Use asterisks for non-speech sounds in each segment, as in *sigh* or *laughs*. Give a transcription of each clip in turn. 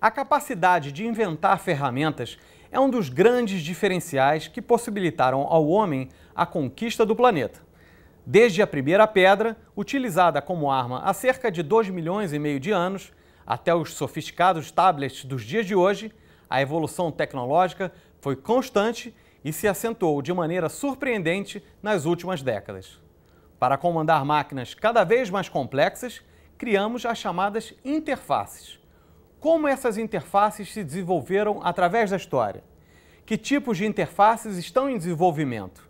A capacidade de inventar ferramentas é um dos grandes diferenciais que possibilitaram ao homem a conquista do planeta. Desde a primeira pedra, utilizada como arma há cerca de 2 milhões e meio de anos, até os sofisticados tablets dos dias de hoje, a evolução tecnológica foi constante e se acentuou de maneira surpreendente nas últimas décadas. Para comandar máquinas cada vez mais complexas, criamos as chamadas interfaces. Como essas interfaces se desenvolveram através da história? Que tipos de interfaces estão em desenvolvimento?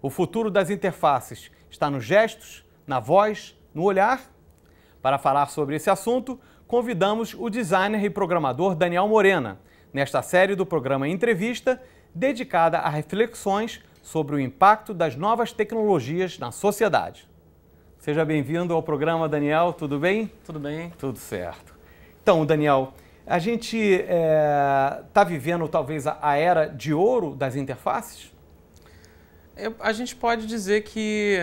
O futuro das interfaces está nos gestos, na voz, no olhar? Para falar sobre esse assunto, convidamos o designer e programador Daniel Morena, nesta série do programa Entrevista, dedicada a reflexões sobre o impacto das novas tecnologias na sociedade. Seja bem-vindo ao programa, Daniel. Tudo bem? Tudo bem. Tudo certo. Então, Daniel, a gente está é, tá vivendo talvez a, a, era de ouro das interfaces? Eu, a gente pode dizer que,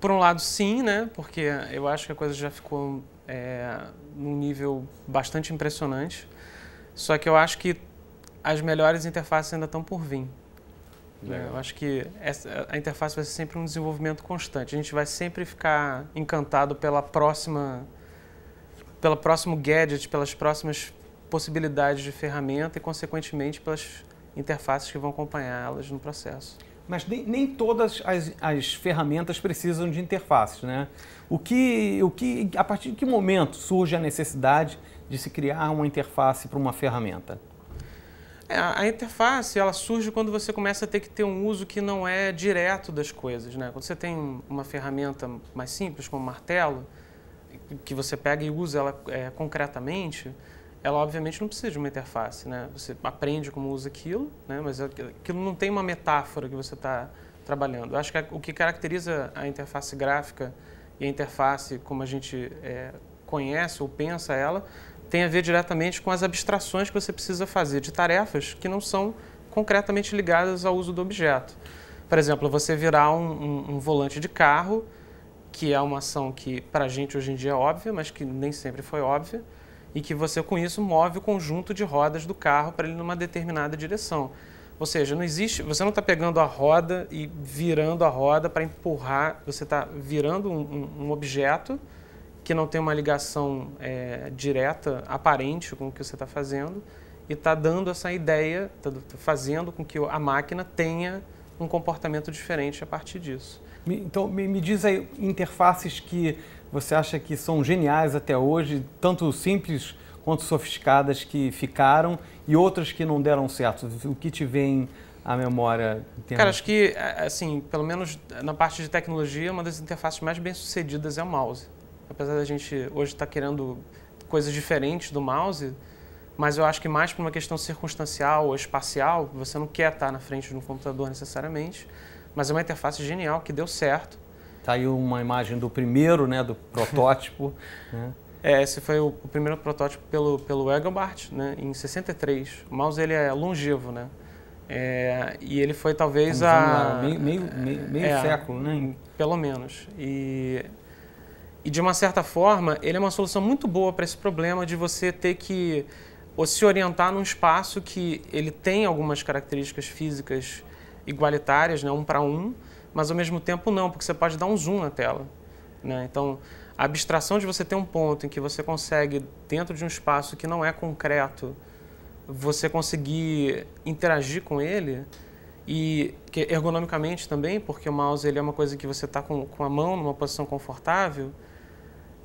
por um lado, sim, né? Porque eu acho que a coisa já ficou é, num nível bastante impressionante. Só que eu acho que as melhores interfaces ainda estão por vir. Né? Eu acho que essa, a interface vai ser sempre um desenvolvimento constante. A gente vai sempre ficar encantado pela próxima pelo próximo gadget, pelas próximas possibilidades de ferramenta e, consequentemente, pelas interfaces que vão acompanhá-las no processo. Mas nem, nem todas as, as, ferramentas precisam de interfaces, né? O que, o que, a partir de que momento surge a necessidade de se criar uma interface para uma ferramenta? É, a interface ela surge quando você começa a ter que ter um uso que não é direto das coisas, né? Quando você tem uma ferramenta mais simples como martelo, que você pega e usa ela é, concretamente, ela obviamente não precisa de uma interface, né? Você aprende como usa aquilo, né? Mas aquilo não tem uma metáfora que você está trabalhando. Eu acho que o que caracteriza a interface gráfica e a interface como a gente é, conhece ou pensa ela tem a ver diretamente com as abstrações que você precisa fazer de tarefas que não são concretamente ligadas ao uso do objeto. Por exemplo, você virar um, um, um volante de carro que é uma ação que para a gente hoje em dia é óbvia, mas que nem sempre foi óbvia, e que você com isso move o conjunto de rodas do carro para ele numa determinada direção. Ou seja, não existe, você não está pegando a roda e virando a roda para empurrar, você está virando um, um, objeto que não tem uma ligação é, direta, aparente com o que você está fazendo, e está dando essa ideia, está fazendo com que a máquina tenha um comportamento diferente a partir disso. Então, me, me diz aí interfaces que você acha que são geniais até hoje, tanto simples quanto sofisticadas que ficaram e outras que não deram certo. O que te vem à memória? Cara, acho que, assim, pelo menos na parte de tecnologia, uma das interfaces mais bem sucedidas é o mouse. Apesar da gente hoje estar tá querendo coisas diferentes do mouse, mas eu acho que mais por uma questão circunstancial ou espacial, você não quer estar tá na frente de um computador necessariamente mas é uma interface genial que deu certo. Tá aí uma imagem do primeiro, né, do protótipo. *laughs* né? É, esse foi o, o, primeiro protótipo pelo, pelo Engelbart, né, em 63. O mouse ele é longevo, né? É, e ele foi talvez a... meio, meio, meio, meio é, século, né? Pelo menos. E, e de uma certa forma, ele é uma solução muito boa para esse problema de você ter que ou se orientar num espaço que ele tem algumas características físicas igualitárias, né, um para um, mas ao mesmo tempo não, porque você pode dar um zoom na tela. Né? Então, a abstração de você ter um ponto em que você consegue, dentro de um espaço que não é concreto, você conseguir interagir com ele, e ergonomicamente também, porque o mouse ele é uma coisa que você está com, com a mão numa posição confortável,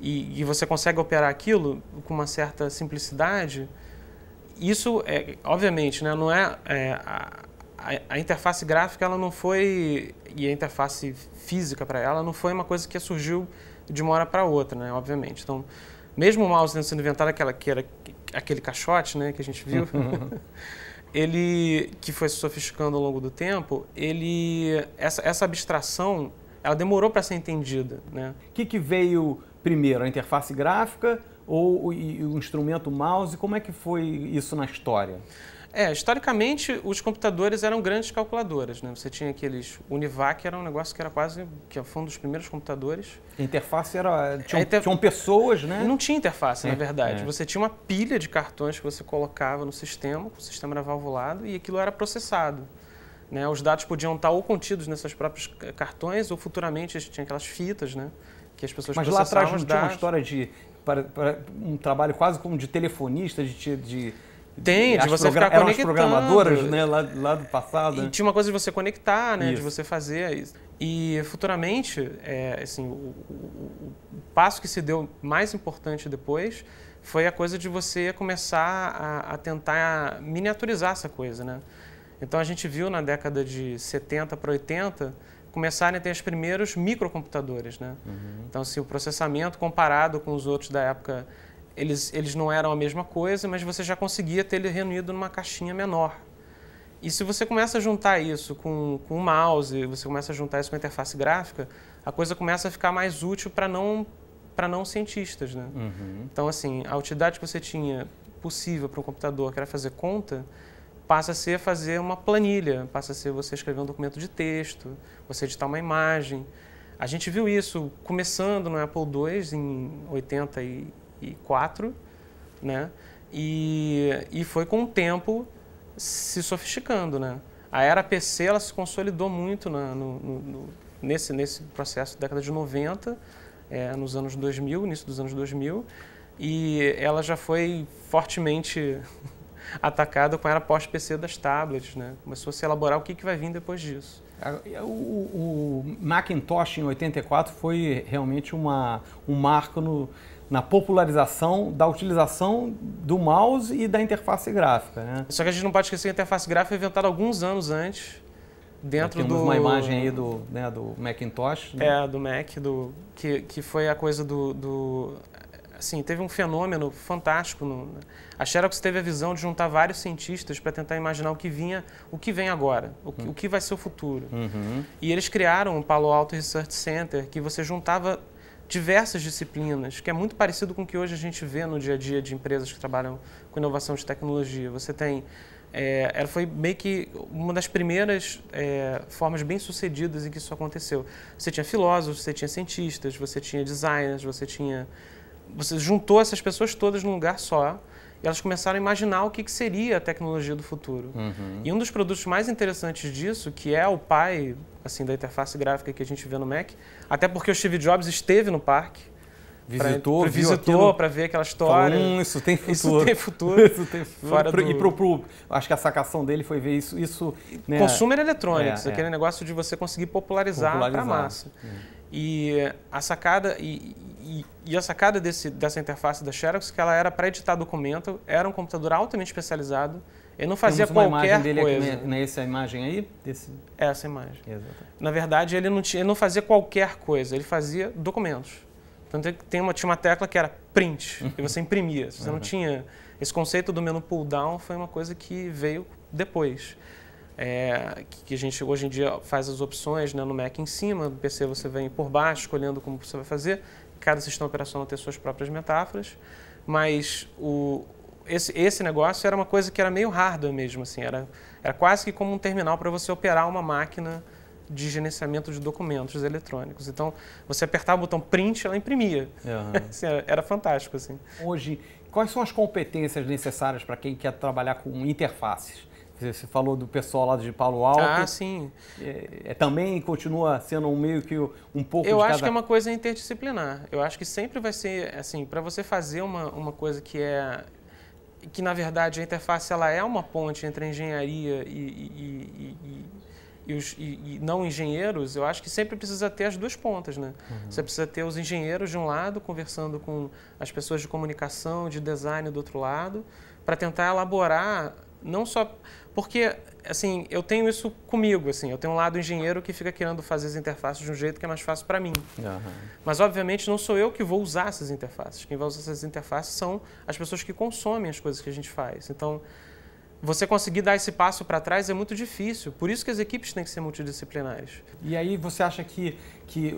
e, e, você consegue operar aquilo com uma certa simplicidade, isso, é, obviamente, né, não é, é a, a, interface gráfica ela não foi e a interface física para ela não foi uma coisa que surgiu de uma hora para outra, né? Obviamente. Então, mesmo o mouse tendo sido inventado aquela que era aquele caixote, né, que a gente viu, *laughs* ele que foi se sofisticando ao longo do tempo, ele essa, essa abstração ela demorou para ser entendida, né? O que, que veio primeiro, a interface gráfica ou o, o instrumento mouse? Como é que foi isso na história? É, historicamente os computadores eram grandes calculadoras, né? Você tinha aqueles Univac, era um negócio que era quase que foi um dos primeiros computadores. A interface era tinham, é, inter... tinham pessoas, né? Não tinha interface, é, na verdade. É. Você tinha uma pilha de cartões que você colocava no sistema, o sistema era valvulado e aquilo era processado. Né? Os dados podiam estar ou contidos nesses próprios cartões ou futuramente tinha aquelas fitas, né? Que as pessoas Mas lá atrás não tinha uma história de para, para um trabalho quase como de telefonista, de, de tem, de você ficar conectado. programadoras, né? Lá, lá do passado. E né? tinha uma coisa de você conectar, né? Isso. De você fazer isso. E futuramente, é, assim, o, o, o, passo que se deu mais importante depois foi a coisa de você começar a, a tentar miniaturizar essa coisa, né? Então a gente viu na década de 70 para 80 começarem a ter os primeiros microcomputadores, né? Uhum. Então, se assim, o processamento comparado com os outros da época eles, eles não eram a mesma coisa, mas você já conseguia ter ele reunido numa caixinha menor. E se você começa a juntar isso com, com o mouse, você começa a juntar isso com a interface gráfica, a coisa começa a ficar mais útil para não para não cientistas, né? Uhum. Então, assim, a utilidade que você tinha possível para um computador que era fazer conta passa a ser fazer uma planilha, passa a ser você escrever um documento de texto, você editar uma imagem. A gente viu isso começando no Apple II em 80 e 1994, né? E, e foi com o tempo se sofisticando, né? A era PC ela se consolidou muito na, no, no, nesse, nesse processo da década de 90, é, nos anos 2000, início dos anos 2000, e ela já foi fortemente *laughs* atacada com a era pós-PC das tablets, né? Começou a se elaborar o que, que vai vir depois disso. O, o, Macintosh em 84 foi realmente uma, um marco no, na popularização da utilização do mouse e da interface gráfica. Né? Só que a gente não pode esquecer que a interface gráfica foi inventada alguns anos antes. Dentro temos do... uma imagem aí do, né, do Macintosh. Né? É, do Mac, do, que, que foi a coisa do, do assim, teve um fenômeno fantástico. No, a Xerox teve a visão de juntar vários cientistas para tentar imaginar o que vinha, o que vem agora, o que, uhum. o que vai ser o futuro. Uhum. E eles criaram o Palo Alto Research Center, que você juntava diversas disciplinas, que é muito parecido com o que hoje a gente vê no dia a dia de empresas que trabalham com inovação de tecnologia. Você tem é, ela foi meio que uma das primeiras é, formas bem sucedidas em que isso aconteceu. Você tinha filósofos, você tinha cientistas, você tinha designers, você tinha você juntou essas pessoas todas num lugar só e elas começaram a imaginar o que, que seria a tecnologia do futuro. Uhum. E um dos produtos mais interessantes disso, que é o pai assim da interface gráfica que a gente vê no Mac, até porque o Steve Jobs esteve no parque, visitou, pra, pra visitou para ver aquela história. Falou, hum, isso tem futuro. Isso tem futuro. *laughs* isso tem futuro. Fora pro, do... E pro, acho que a sacação dele foi ver isso. isso né? Consumer Electronics, é, aquele é. negócio de você conseguir popularizar, popularizar. para a massa. Hum. E a sacada e, e, e a sacada desse, dessa interface da Xerox que ela era para editar documento, era um computador altamente especializado. Ele não fazia Temos uma qualquer dele coisa. Aqui, nessa imagem aí, desse... É, essa imagem. Na verdade, ele não tinha, ele não fazia qualquer coisa. Ele fazia documentos. Tanto é que tem uma, tinha uma tecla que era print, e você *laughs* imprimia. Você uhum. não tinha. Esse conceito do menu pull down foi uma coisa que veio depois é, que, a gente hoje em dia faz as opções né, no Mac em cima, no PC você vem por baixo, escolhendo como você vai fazer. Cada sistema operacional tem suas próprias metáforas, mas o, esse, esse negócio era uma coisa que era meio hardware mesmo, assim, era, era quase que como um terminal para você operar uma máquina de gerenciamento de documentos eletrônicos. Então, você apertava o botão print, ela imprimia. Uhum. *laughs* Assim, era, era, fantástico. Assim. Hoje, quais são as competências necessárias para quem quer trabalhar com interfaces? Você falou do pessoal lá de Palo ah, Alto. Ah, sim. É, é também continua sendo um meio que um pouco. Eu acho cada... que é uma coisa interdisciplinar. Eu acho que sempre vai ser assim para você fazer uma, uma coisa que é que na verdade a interface ela é uma ponte entre a engenharia e, e, e, e os não engenheiros. Eu acho que sempre precisa ter as duas pontas, né? Uhum. Você precisa ter os engenheiros de um lado conversando com as pessoas de comunicação, de design do outro lado, para tentar elaborar não só porque assim, eu tenho isso comigo, assim, eu tenho um lado engenheiro que fica querendo fazer as interfaces de um jeito que é mais fácil para mim. Uhum. Mas obviamente não sou eu que vou usar essas interfaces. Quem vai usar essas interfaces são as pessoas que consomem as coisas que a gente faz. Então, você conseguir dar esse passo para trás é muito difícil. Por isso que as equipes têm que ser multidisciplinares. E aí você acha que, que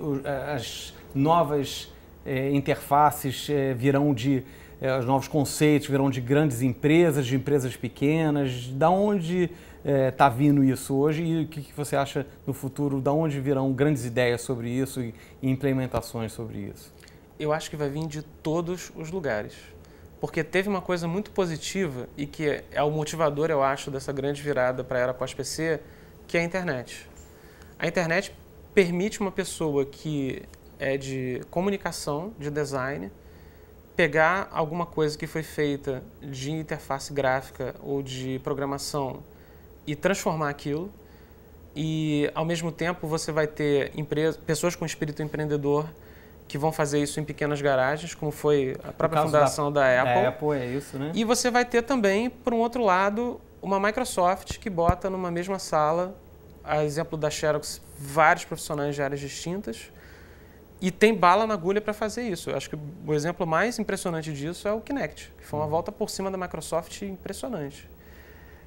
as novas eh, interfaces eh, virão de é, os novos conceitos virão de grandes empresas, de empresas pequenas? Da onde está é, tá vindo isso hoje e o que, que, você acha no futuro? Da onde virão grandes ideias sobre isso e, e implementações sobre isso? Eu acho que vai vir de todos os lugares. Porque teve uma coisa muito positiva e que é o motivador, eu acho, dessa grande virada para a era pós-PC, que é a internet. A internet permite uma pessoa que é de comunicação, de design, pegar alguma coisa que foi feita de interface gráfica ou de programação e transformar aquilo. E, ao mesmo tempo, você vai ter empresa, pessoas com espírito empreendedor que vão fazer isso em pequenas garagens, como foi a própria fundação da, da é, Apple. Da Apple é isso, né? E você vai ter também, por um outro lado, uma Microsoft que bota numa mesma sala, a exemplo da Xerox, vários profissionais de áreas distintas, e tem bala na agulha para fazer isso. Eu acho que o exemplo mais impressionante disso é o Kinect, que foi uma uhum. volta por cima da Microsoft impressionante.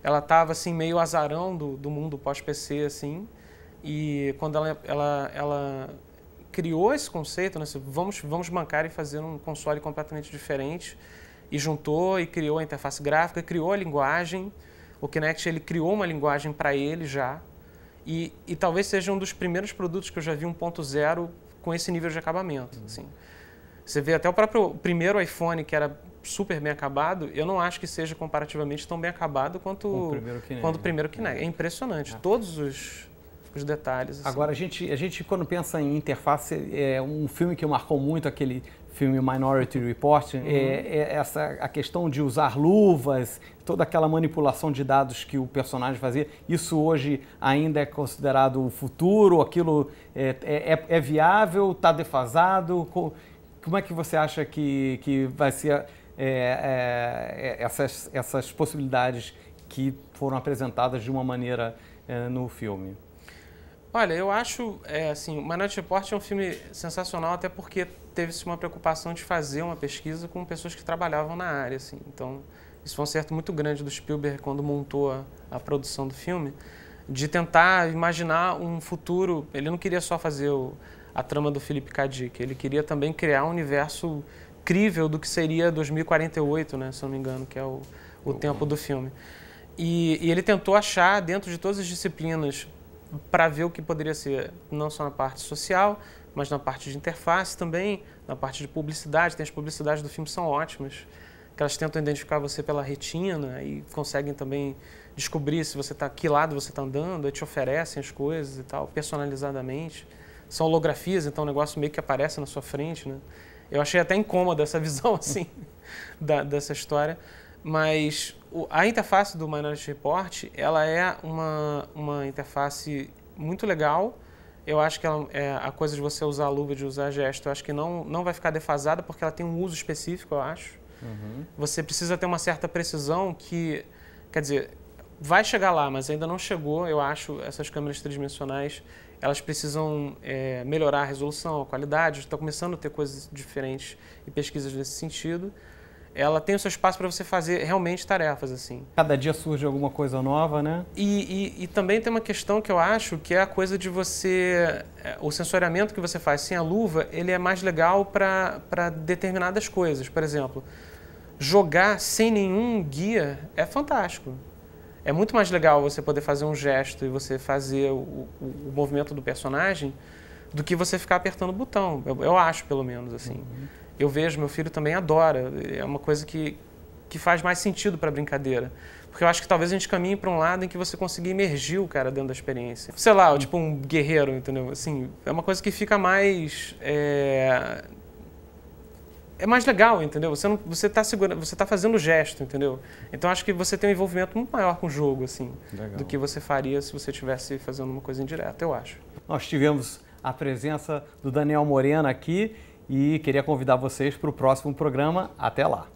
Ela estava assim meio azarão do, do mundo pós-PC assim, e quando ela, ela, ela criou esse conceito, né, assim, vamos vamos bancar e fazer um console completamente diferente, e juntou e criou a interface gráfica, criou a linguagem. O Kinect ele criou uma linguagem para ele já. E, e talvez seja um dos primeiros produtos que eu já vi 1.0 com esse nível de acabamento. Uhum. Assim. Você vê até o próprio primeiro iPhone, que era super bem acabado, eu não acho que seja comparativamente tão bem acabado quanto o primeiro Kinect. Quanto o primeiro É impressionante. É. Todos os, os detalhes. Assim. Agora, a gente, a gente, quando pensa em interface, é um filme que marcou muito aquele filme Minority uhum. Report, uhum. é, é essa a questão de usar luvas, toda aquela manipulação de dados que o personagem fazia, isso hoje ainda é considerado o futuro, aquilo é, é, é, é viável, está defasado? Como é que você acha que, que vai ser é, é, essas, essas possibilidades que foram apresentadas de uma maneira no filme? Olha, eu acho, assim, o Minority Report é um filme sensacional até porque teve-se uma preocupação de fazer uma pesquisa com pessoas que trabalhavam na área, assim. Então, isso foi um certo muito grande do Spielberg quando montou a, a produção do filme, de tentar imaginar um futuro. Ele não queria só fazer o, a trama do Philip K. Dick, ele queria também criar um universo crível do que seria 2048, né, se não me engano, que é o, o uhum. tempo do filme. E, e ele tentou achar dentro de todas as disciplinas para ver o que poderia ser, não só na parte social, mas na parte de interface também, na parte de publicidade, tem as publicidades do filme são ótimas, que elas tentam identificar você pela retina e conseguem também descobrir se você está que lado você está andando, aí te oferecem as coisas e tal, personalizadamente. São holografias, então o negócio meio que aparece na sua frente, né? Eu achei até incômoda essa *laughs* visão assim da, dessa história, mas o, a interface do Minority Report, ela é uma uma interface muito legal eu acho que ela, é, a coisa de você usar luva, de usar gesto, eu acho que não, não vai ficar defasada porque ela tem um uso específico, eu acho. Uhum. Você precisa ter uma certa precisão que, quer dizer, vai chegar lá, mas ainda não chegou, eu acho, essas câmeras tridimensionais, elas precisam é, melhorar a resolução, a qualidade, está começando a ter coisas diferentes e pesquisas nesse sentido ela tem o seu espaço para você fazer realmente tarefas assim. Cada dia surge alguma coisa nova, né? E, e, e, também tem uma questão que eu acho que é a coisa de você, é, o sensoriamento que você faz sem a luva, ele é mais legal para determinadas coisas. Por exemplo, jogar sem nenhum guia é fantástico. É muito mais legal você poder fazer um gesto e você fazer o, o, o movimento do personagem do que você ficar apertando o botão. Eu, eu acho, pelo menos, assim. Uhum eu vejo, meu filho também adora. É uma coisa que, que faz mais sentido para a brincadeira. Porque eu acho que talvez a gente caminhe para um lado em que você consiga imergir o cara dentro da experiência. Sei lá, tipo um guerreiro, entendeu? Assim, é uma coisa que fica mais. É, é mais legal, entendeu? Você não, você está segurando, você tá fazendo o gesto, entendeu? Então acho que você tem um envolvimento muito maior com o jogo, assim, legal. do que você faria se você estivesse fazendo uma coisa indireta, eu acho. Nós tivemos a presença do Daniel Morena aqui e queria convidar vocês para o próximo programa. Até lá!